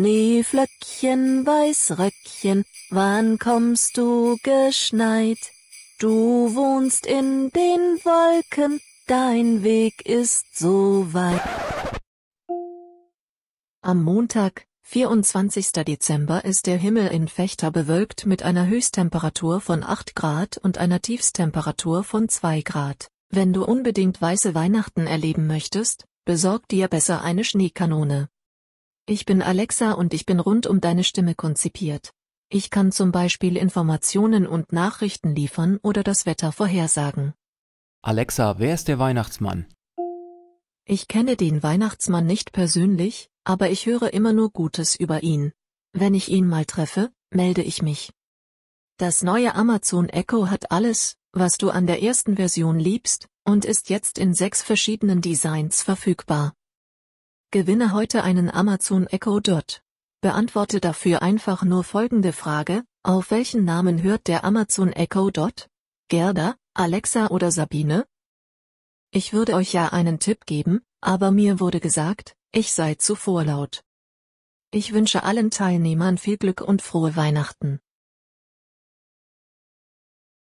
Schneeflöckchen, Weißröckchen, wann kommst du geschneit? Du wohnst in den Wolken, dein Weg ist so weit. Am Montag, 24. Dezember ist der Himmel in Fechter bewölkt mit einer Höchsttemperatur von 8 Grad und einer Tiefstemperatur von 2 Grad. Wenn du unbedingt weiße Weihnachten erleben möchtest, besorg dir besser eine Schneekanone. Ich bin Alexa und ich bin rund um deine Stimme konzipiert. Ich kann zum Beispiel Informationen und Nachrichten liefern oder das Wetter vorhersagen. Alexa, wer ist der Weihnachtsmann? Ich kenne den Weihnachtsmann nicht persönlich, aber ich höre immer nur Gutes über ihn. Wenn ich ihn mal treffe, melde ich mich. Das neue Amazon Echo hat alles, was du an der ersten Version liebst, und ist jetzt in sechs verschiedenen Designs verfügbar. Gewinne heute einen Amazon Echo Dot. Beantworte dafür einfach nur folgende Frage, auf welchen Namen hört der Amazon Echo Dot? Gerda, Alexa oder Sabine? Ich würde euch ja einen Tipp geben, aber mir wurde gesagt, ich sei zu vorlaut. Ich wünsche allen Teilnehmern viel Glück und frohe Weihnachten.